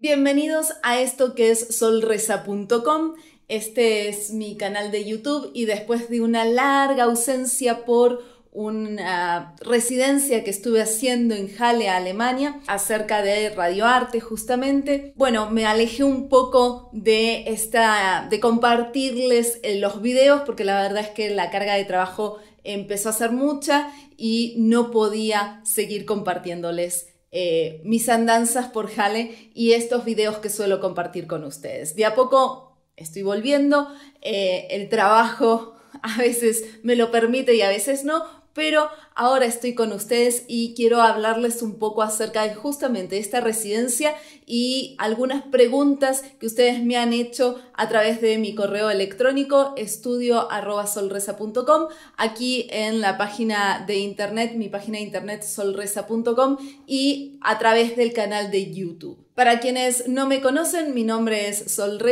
Bienvenidos a esto que es solreza.com. Este es mi canal de YouTube y después de una larga ausencia por una residencia que estuve haciendo en Halle, Alemania, acerca de radioarte justamente. Bueno, me alejé un poco de esta de compartirles eh, los videos porque la verdad es que la carga de trabajo empezó a ser mucha y no podía seguir compartiéndoles eh, mis andanzas por Jale y estos videos que suelo compartir con ustedes. De a poco estoy volviendo, eh, el trabajo a veces me lo permite y a veces no, pero ahora estoy con ustedes y quiero hablarles un poco acerca de justamente esta residencia y algunas preguntas que ustedes me han hecho a través de mi correo electrónico estudio.solresa.com, aquí en la página de internet, mi página de internet solresa.com y a través del canal de YouTube. Para quienes no me conocen, mi nombre es Sol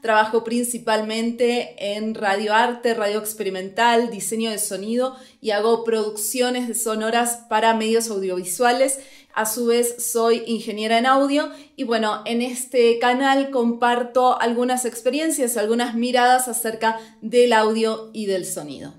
trabajo principalmente en radio arte, radio experimental, diseño de sonido y hago producciones de sonoras para medios audiovisuales. A su vez soy ingeniera en audio y bueno, en este canal comparto algunas experiencias, algunas miradas acerca del audio y del sonido.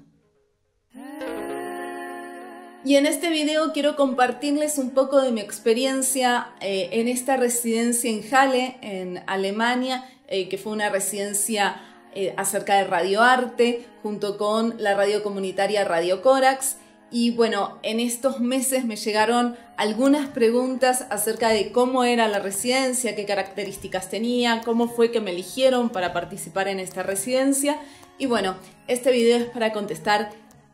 Y en este video quiero compartirles un poco de mi experiencia eh, en esta residencia en Halle, en Alemania, eh, que fue una residencia eh, acerca de radioarte, junto con la radio comunitaria Radio Corax. Y bueno, en estos meses me llegaron algunas preguntas acerca de cómo era la residencia, qué características tenía, cómo fue que me eligieron para participar en esta residencia. Y bueno, este video es para contestar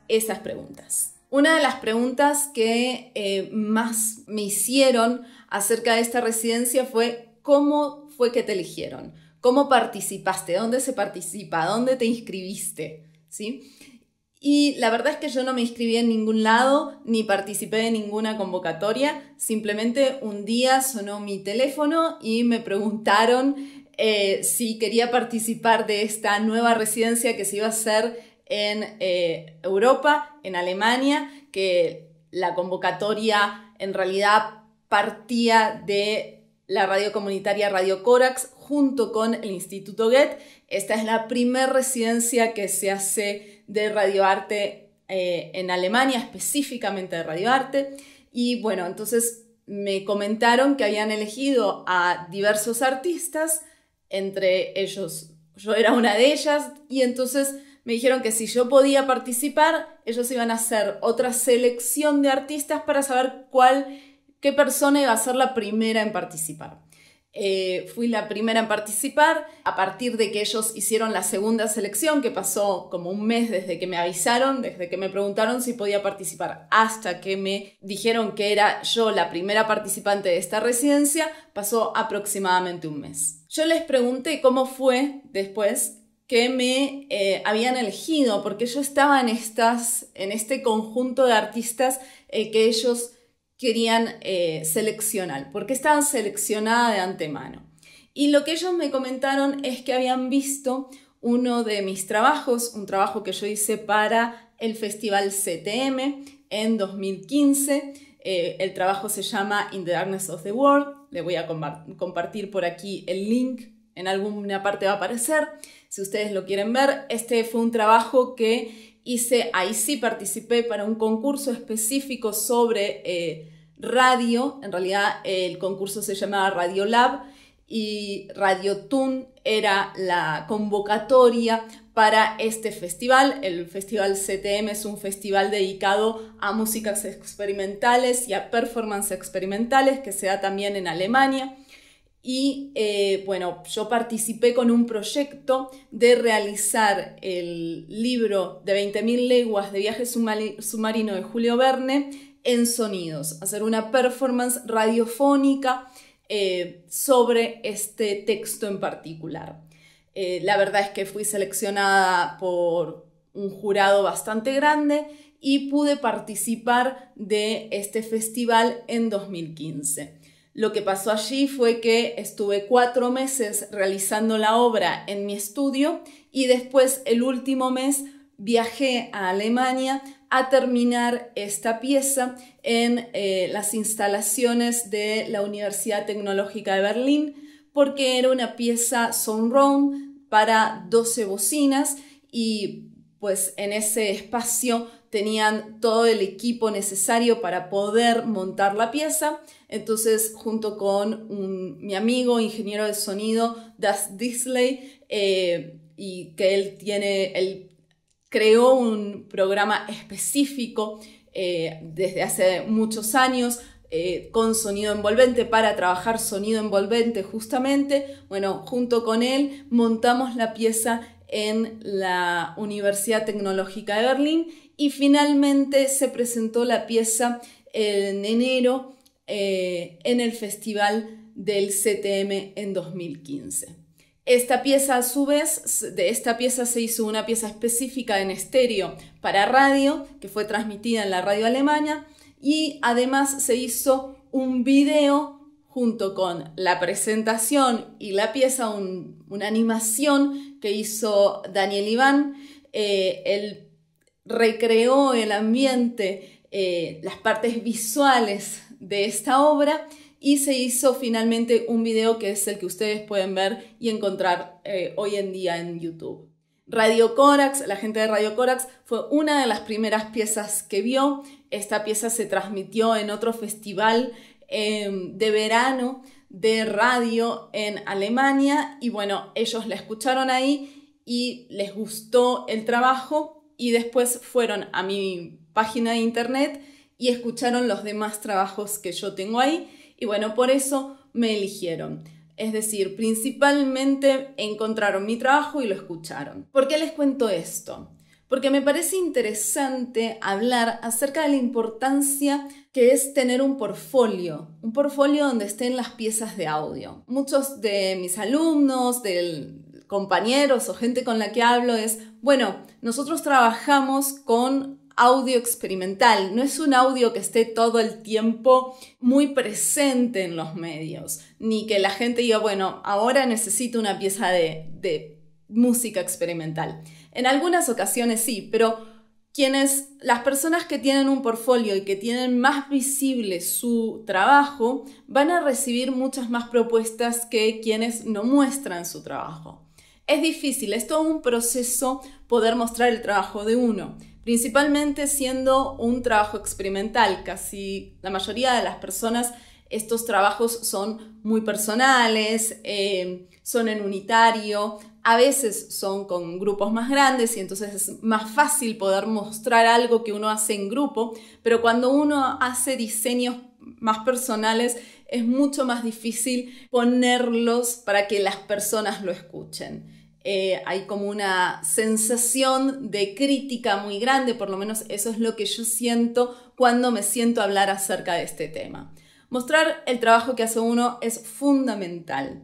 esas preguntas. Una de las preguntas que eh, más me hicieron acerca de esta residencia fue cómo fue que te eligieron, cómo participaste, dónde se participa, dónde te inscribiste, Y la verdad es que yo no me inscribí en ningún lado, ni participé de ninguna convocatoria, simplemente un día sonó mi teléfono y me preguntaron eh, si quería participar de esta nueva residencia que se iba a hacer en eh, Europa, en Alemania, que la convocatoria en realidad partía de la radio comunitaria Radio Corax junto con el Instituto Goethe. Esta es la primera residencia que se hace de radioarte eh, en Alemania, específicamente de radioarte. Y bueno, entonces me comentaron que habían elegido a diversos artistas, entre ellos yo era una de ellas, y entonces me dijeron que si yo podía participar, ellos iban a hacer otra selección de artistas para saber cuál, qué persona iba a ser la primera en participar. Eh, fui la primera en participar. A partir de que ellos hicieron la segunda selección, que pasó como un mes desde que me avisaron, desde que me preguntaron si podía participar, hasta que me dijeron que era yo la primera participante de esta residencia, pasó aproximadamente un mes. Yo les pregunté cómo fue después que me eh, habían elegido, porque yo estaba en, estas, en este conjunto de artistas eh, que ellos querían eh, seleccionar, porque estaban seleccionadas de antemano. Y lo que ellos me comentaron es que habían visto uno de mis trabajos, un trabajo que yo hice para el Festival CTM en 2015. Eh, el trabajo se llama In the Darkness of the World. Le voy a compartir por aquí el link. En alguna parte va a aparecer. Si ustedes lo quieren ver, este fue un trabajo que hice, ahí sí participé para un concurso específico sobre eh, radio, en realidad el concurso se llamaba Radio Lab y Radio Tune era la convocatoria para este festival. El Festival CTM es un festival dedicado a músicas experimentales y a performances experimentales que se da también en Alemania. Y eh, bueno, yo participé con un proyecto de realizar el libro de 20.000 leguas de viaje submarino de Julio Verne en sonidos, hacer una performance radiofónica eh, sobre este texto en particular. Eh, la verdad es que fui seleccionada por un jurado bastante grande y pude participar de este festival en 2015. Lo que pasó allí fue que estuve cuatro meses realizando la obra en mi estudio y después el último mes viajé a Alemania a terminar esta pieza en eh, las instalaciones de la Universidad Tecnológica de Berlín porque era una pieza sound-room para 12 bocinas y pues en ese espacio tenían todo el equipo necesario para poder montar la pieza. Entonces, junto con mi amigo, ingeniero de sonido, Das Disley, eh, y que él tiene, creó un programa específico eh, desde hace muchos años eh, con sonido envolvente, para trabajar sonido envolvente justamente. Bueno, junto con él montamos la pieza en la Universidad Tecnológica de Berlín y finalmente se presentó la pieza en enero eh, en el Festival del CTM en 2015. Esta pieza, a su vez, de esta pieza se hizo una pieza específica en estéreo para radio, que fue transmitida en la radio Alemania, y además se hizo un video junto con la presentación y la pieza, una animación que hizo Daniel Iván. Eh, el recreó el ambiente, eh, las partes visuales de esta obra y se hizo finalmente un video que es el que ustedes pueden ver y encontrar eh, hoy en día en YouTube. Radio Corax, la gente de Radio Corax fue una de las primeras piezas que vio. Esta pieza se transmitió en otro festival em, de verano de radio en Alemania y bueno, ellos la escucharon ahí y les gustó el trabajo y después fueron a mi página de internet y escucharon los demás trabajos que yo tengo ahí y bueno, por eso me eligieron. Es decir, principalmente encontraron mi trabajo y lo escucharon. ¿Por qué les cuento esto? Porque me parece interesante hablar acerca de la importancia que es tener un portfolio, un portfolio donde estén las piezas de audio. Muchos de mis alumnos, del, compañeros o gente con la que hablo es, bueno, nosotros trabajamos con audio experimental, no es un audio que esté todo el tiempo muy presente en los medios, ni que la gente diga, bueno, ahora necesito una pieza de, música experimental. En algunas ocasiones sí, pero quienes, las personas que tienen un portfolio y que tienen más visible su trabajo, van a recibir muchas más propuestas que quienes no muestran su trabajo. Es difícil, es todo un proceso poder mostrar el trabajo de uno, principalmente siendo un trabajo experimental. Casi la mayoría de las personas, estos trabajos son muy personales, eh, son en unitario, a veces son con grupos más grandes y entonces es más fácil poder mostrar algo que uno hace en grupo, pero cuando uno hace diseños más personales es mucho más difícil ponerlos para que las personas lo escuchen. Eh, hay como una sensación de crítica muy grande, por lo menos eso es lo que yo siento cuando me siento a hablar acerca de este tema. Mostrar el trabajo que hace uno es fundamental,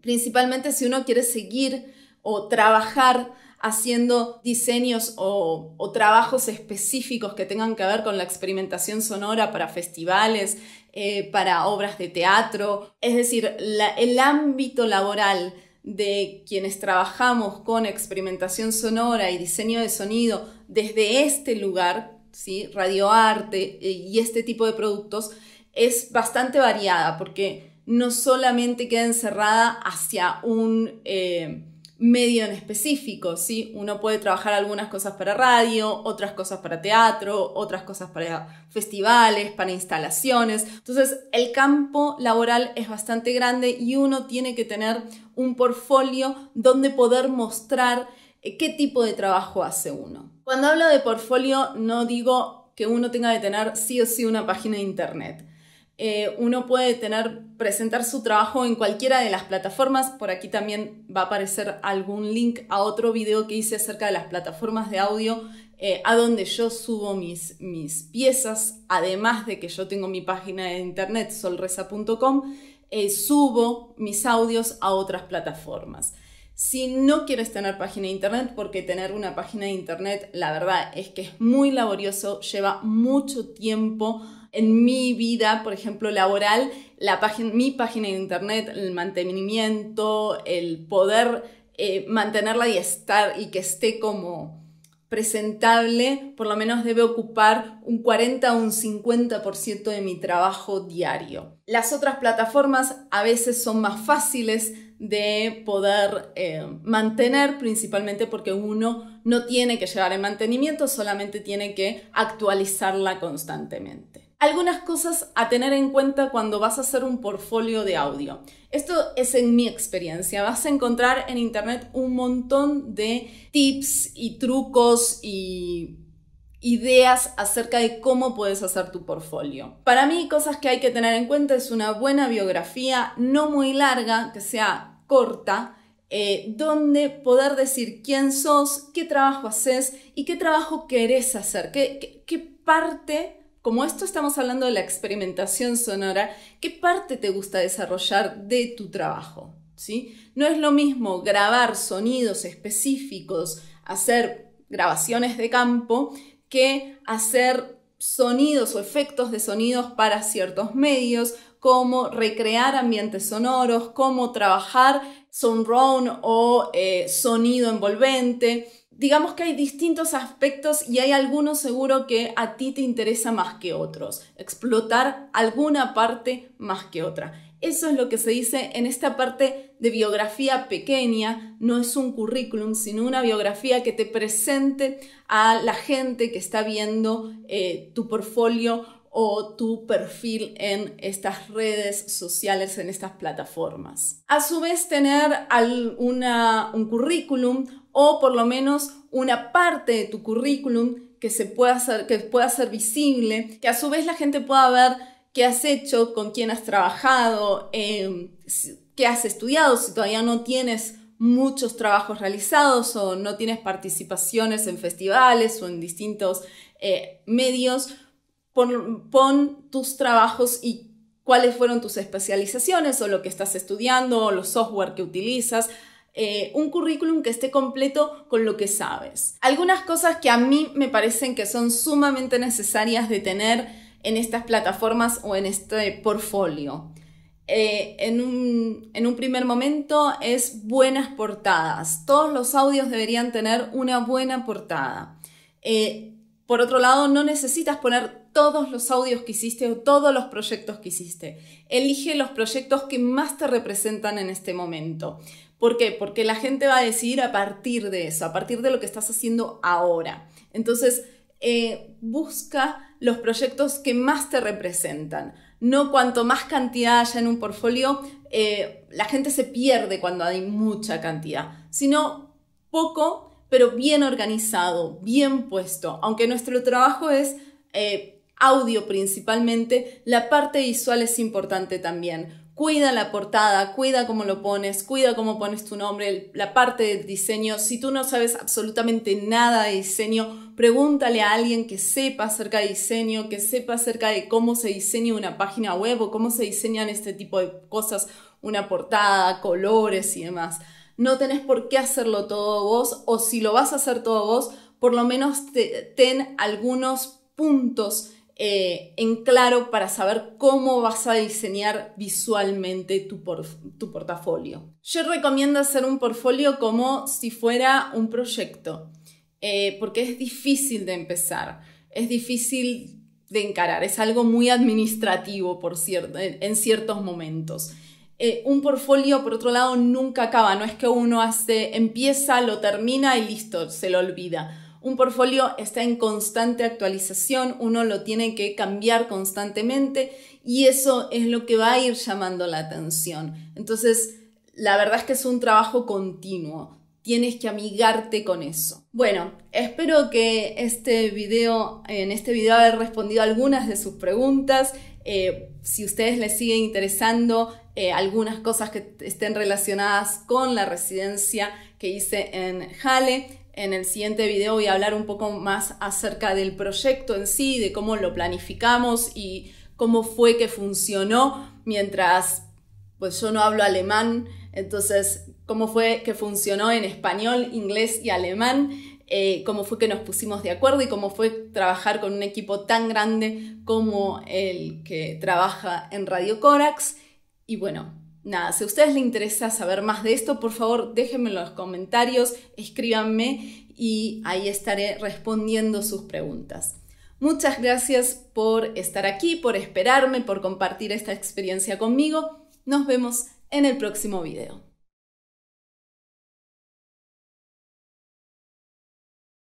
principalmente si uno quiere seguir o trabajar haciendo diseños o, trabajos específicos que tengan que ver con la experimentación sonora para festivales, eh, para obras de teatro. Es decir, el ámbito laboral de quienes trabajamos con experimentación sonora y diseño de sonido desde este lugar, ¿sí? radioarte eh, y este tipo de productos, es bastante variada porque no solamente queda encerrada hacia un... Eh, medio en específico, ¿sí? Uno puede trabajar algunas cosas para radio, otras cosas para teatro, otras cosas para festivales, para instalaciones. Entonces, el campo laboral es bastante grande y uno tiene que tener un portfolio donde poder mostrar eh, qué tipo de trabajo hace uno. Cuando hablo de portfolio, no digo que uno tenga que tener sí o sí una página de internet eh, uno puede tener, presentar su trabajo en cualquiera de las plataformas. Por aquí también va a aparecer algún link a otro video que hice acerca de las plataformas de audio, eh, a donde yo subo mis, mis piezas, además de que yo tengo mi página de internet solresa.com, eh, subo mis audios a otras plataformas. Si no quieres tener página de internet, porque tener una página de internet, la verdad es que es muy laborioso, lleva mucho tiempo en mi vida, por ejemplo, laboral, la página, mi página de internet, el mantenimiento, el poder eh, mantenerla y estar y que esté como presentable, por lo menos debe ocupar un 40 o un 50% de mi trabajo diario. Las otras plataformas a veces son más fáciles de poder eh, mantener, principalmente porque uno no tiene que llevar el mantenimiento, solamente tiene que actualizarla constantemente. Algunas cosas a tener en cuenta cuando vas a hacer un portfolio de audio. Esto es en mi experiencia. Vas a encontrar en internet un montón de tips y trucos y ideas acerca de cómo puedes hacer tu portfolio. Para mí, cosas que hay que tener en cuenta es una buena biografía, no muy larga, que sea corta, eh, donde poder decir quién sos, qué trabajo haces y qué trabajo querés hacer, qué, qué parte como esto estamos hablando de la experimentación sonora, ¿qué parte te gusta desarrollar de tu trabajo? ¿Sí? No es lo mismo grabar sonidos específicos, hacer grabaciones de campo, que hacer sonidos o efectos de sonidos para ciertos medios, como recrear ambientes sonoros, como trabajar sound o eh, sonido envolvente digamos que hay distintos aspectos y hay algunos seguro que a ti te interesa más que otros, explotar alguna parte más que otra. Eso es lo que se dice en esta parte de biografía pequeña, no es un currículum, sino una biografía que te presente a la gente que está viendo eh, tu portfolio o tu perfil en estas redes sociales, en estas plataformas. A su vez, tener un currículum o por lo menos una parte de tu currículum que, se pueda ser, que pueda ser visible, que a su vez la gente pueda ver qué has hecho, con quién has trabajado, em, qué has estudiado, si todavía no tienes muchos trabajos realizados o no tienes participaciones en festivales o en distintos eh, medios, pon, pon, tus trabajos y cuáles fueron tus especializaciones o lo que estás estudiando o los software que utilizas. Eh, un currículum que esté completo con lo que sabes. Algunas cosas que a mí me parecen que son sumamente necesarias de tener en estas plataformas o en este portfolio. Eh, en, un, primer momento es buenas portadas. Todos los audios deberían tener una buena portada. Eh, por otro lado, no necesitas poner todos los audios que hiciste o todos los proyectos que hiciste. Elige los proyectos que más te representan en este momento. ¿Por qué? Porque la gente va a decidir a partir de eso, a partir de lo que estás haciendo ahora. Entonces, eh, busca los proyectos que más te representan. No cuanto más cantidad haya en un portfolio, eh, la gente se pierde cuando hay mucha cantidad, sino poco, pero bien organizado, bien puesto. Aunque nuestro trabajo es eh, audio principalmente, la parte visual es importante también Cuida la portada, cuida cómo lo pones, cuida cómo pones tu nombre, la parte del diseño. Si tú no sabes absolutamente nada de diseño, pregúntale a alguien que sepa acerca de diseño, que sepa acerca de cómo se diseña una página web o cómo se diseñan este tipo de cosas, una portada, colores y demás. No tenés por qué hacerlo todo vos o si lo vas a hacer todo vos, por lo menos ten algunos puntos eh, en claro para saber cómo vas a diseñar visualmente tu, portafolio. Yo recomiendo hacer un portfolio como si fuera un proyecto, eh, porque es difícil de empezar, es difícil de encarar, es algo muy administrativo por cierto, en, ciertos momentos. Eh, un portfolio, por otro lado, nunca acaba, no es que uno hace, empieza, lo termina y listo, se lo olvida un portfolio está en constante actualización, uno lo tiene que cambiar constantemente y eso es lo que va a ir llamando la atención. Entonces, la verdad es que es un trabajo continuo. Tienes que amigarte con eso. Bueno, espero que este video, en este video haya respondido algunas de sus preguntas. Si eh, si ustedes les siguen interesando eh, algunas cosas que estén relacionadas con la residencia que hice en Halle, en el siguiente video voy a hablar un poco más acerca del proyecto en sí, de cómo lo planificamos y cómo fue que funcionó mientras, pues yo no hablo alemán, entonces cómo fue que funcionó en español, inglés y alemán, eh, cómo fue que nos pusimos de acuerdo y cómo fue trabajar con un equipo tan grande como el que trabaja en Radio Corax. Y bueno, nada, si a ustedes les interesa saber más de esto, por favor déjenme en los comentarios, escríbanme y ahí estaré respondiendo sus preguntas. Muchas gracias por estar aquí, por esperarme, por compartir esta experiencia conmigo. Nos vemos en el próximo video.